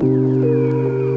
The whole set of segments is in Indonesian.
Thank you.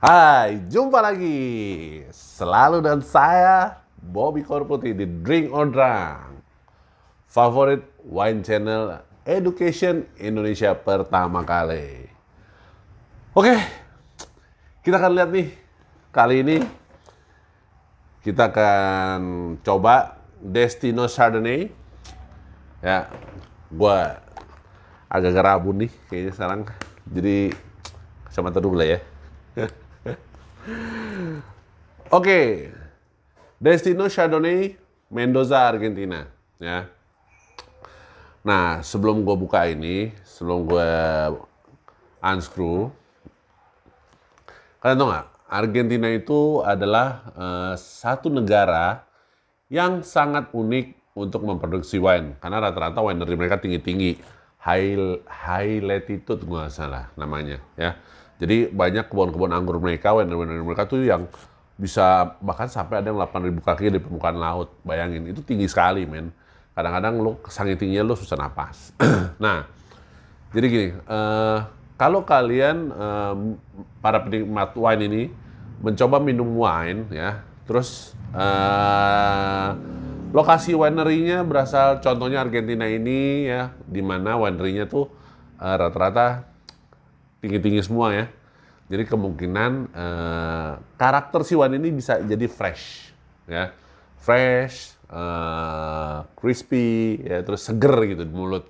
Hai, jumpa lagi. Selalu dan saya Bobby Korputi di Drink on Drunk. Favorit wine channel Education Indonesia pertama kali. Oke. Kita akan lihat nih kali ini kita akan coba Destino Chardonnay. Ya, gua agak gerabun nih kayaknya sekarang. Jadi sama dulu lah ya. Oke. Okay. Destino Chardonnay Mendoza Argentina ya. Nah, sebelum gue buka ini, sebelum gue unscrew, kalian tau nggak? Argentina itu adalah uh, satu negara yang sangat unik untuk memproduksi wine, karena rata-rata dari mereka tinggi-tinggi, high high latitude gue salah namanya ya. Jadi banyak kebun-kebun anggur mereka, wedan-wedan mereka tuh yang bisa bahkan sampai ada yang 8.000 kaki di permukaan laut. Bayangin, itu tinggi sekali, men. Kadang-kadang lo sangat tingginya lu susah napas. nah, jadi gini, uh, kalau kalian uh, para penikmat wine ini mencoba minum wine ya, terus uh, lokasi winery berasal contohnya Argentina ini ya, di mana winery tuh rata-rata uh, rata -rata tinggi-tinggi semua ya. Jadi kemungkinan uh, karakter si Wan ini bisa jadi fresh, ya, fresh, uh, crispy, ya, terus seger gitu di mulut,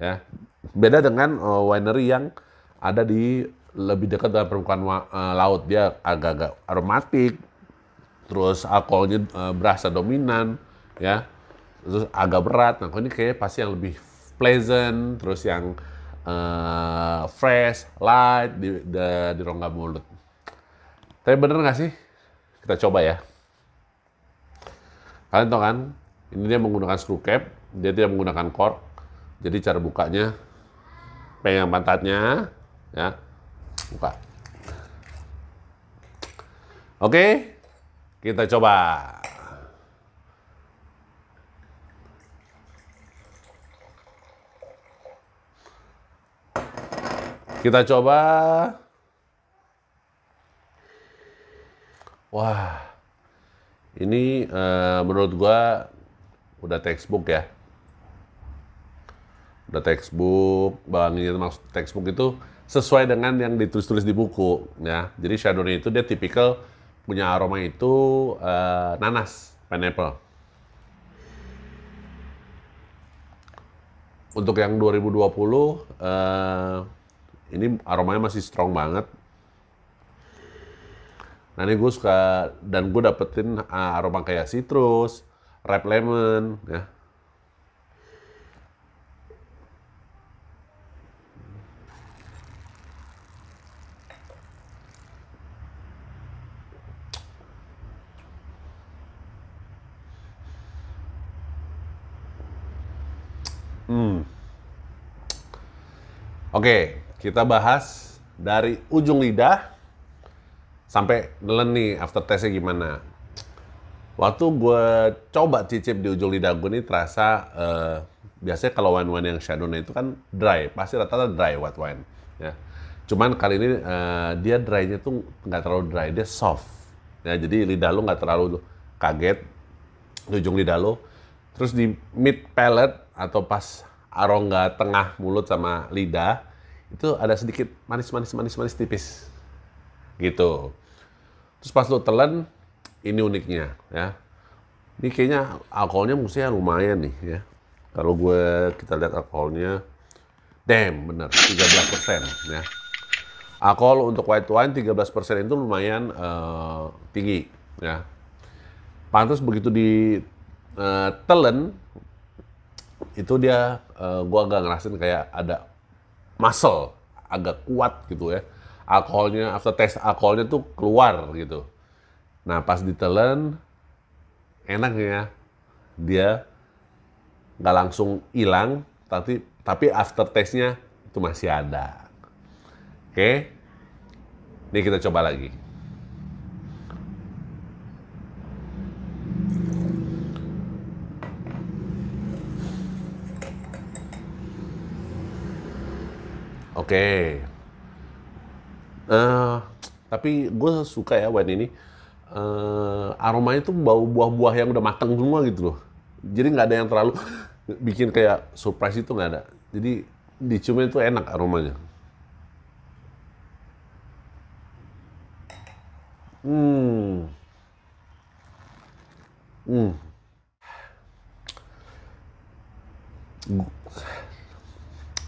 ya. Beda dengan uh, winery yang ada di lebih dekat dengan permukaan uh, laut dia agak-agak aromatik, terus alkoholnya uh, berasa dominan, ya, terus agak berat. Nah, kalau ini kayak pasti yang lebih pleasant, terus yang uh, fresh, light di, di, di rongga mulut. Tapi bener nggak sih? Kita coba ya. Kalian tahu kan, ini dia menggunakan screw cap, dia tidak menggunakan cork. Jadi cara bukanya, pegang pantatnya, ya, buka. Oke, kita coba. Kita coba. Wah, ini uh, menurut gua udah textbook ya. Udah textbook, bang ini maksud textbook itu sesuai dengan yang ditulis-tulis di buku ya. Jadi Chardonnay itu dia tipikal punya aroma itu uh, nanas, pineapple. Untuk yang 2020 ini aromanya masih strong banget. Nah ini gue suka dan gue dapetin ah, aroma kayak citrus, red lemon, ya. Hmm. Oke, kita bahas dari ujung lidah sampai nelen nih after testnya gimana. Waktu gue coba cicip di ujung lidah gue nih terasa uh, biasanya kalau wine-wine yang Chardonnay itu kan dry, pasti rata-rata dry white wine. Ya. Cuman kali ini uh, dia dry-nya tuh nggak terlalu dry, dia soft. Ya, jadi lidah lo nggak terlalu kaget di ujung lidah lo. Terus di mid palate atau pas arongga tengah mulut sama lidah, itu ada sedikit manis manis manis manis tipis gitu terus pas lo telan ini uniknya ya ini kayaknya alkoholnya mesti lumayan nih ya kalau gue kita lihat alkoholnya damn bener 13 persen ya alkohol untuk white wine 13 persen itu lumayan uh, tinggi ya pantas begitu di uh, telan itu dia uh, eh, gua agak ngerasin kayak ada muscle agak kuat gitu ya alkoholnya after test alkoholnya tuh keluar gitu nah pas ditelan enaknya dia nggak langsung hilang tapi tapi after testnya itu masih ada oke okay? ini kita coba lagi Oke. Okay. Uh, eh, tapi gue suka ya wine ini. Uh, aromanya tuh bau buah-buah yang udah matang semua gitu loh. Jadi nggak ada yang terlalu bikin kayak surprise itu nggak ada. Jadi diciumnya itu enak aromanya. Hmm. Hmm.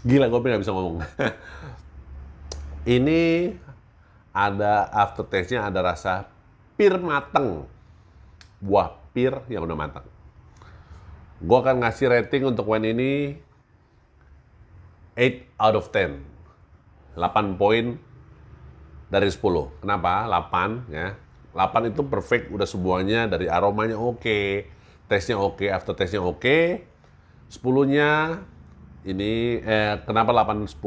Gila, gue nggak bisa ngomong. ini ada aftertaste-nya, ada rasa pir mateng. Buah pir yang udah matang. Gue akan ngasih rating untuk wine ini 8 out of 10. 8 poin dari 10. Kenapa? 8 ya. 8 itu perfect udah semuanya dari aromanya oke, okay, tesnya oke, okay, after nya oke. Okay. 10-nya ini eh, kenapa 810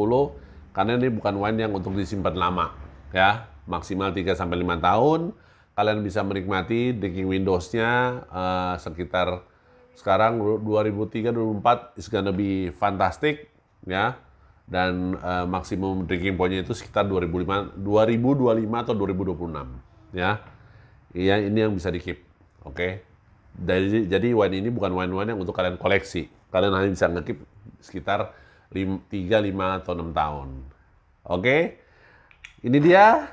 Karena ini bukan wine yang untuk disimpan lama, ya. Maksimal 3 sampai 5 tahun. Kalian bisa menikmati drinking windows-nya eh, sekitar sekarang 2003 2004 is gonna be fantastic, ya. Dan eh, maksimum drinking point itu sekitar 2005, 2025 atau 2026, ya. Iya, ini yang bisa di-keep. Oke. Okay? Jadi, jadi wine ini bukan wine-wine yang untuk kalian koleksi. Kalian hanya bisa ngekip sekitar 3, 5, atau 6 tahun. Oke? Okay? Ini dia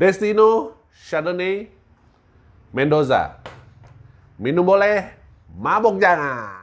Destino Chardonnay Mendoza. Minum boleh, mabuk jangan.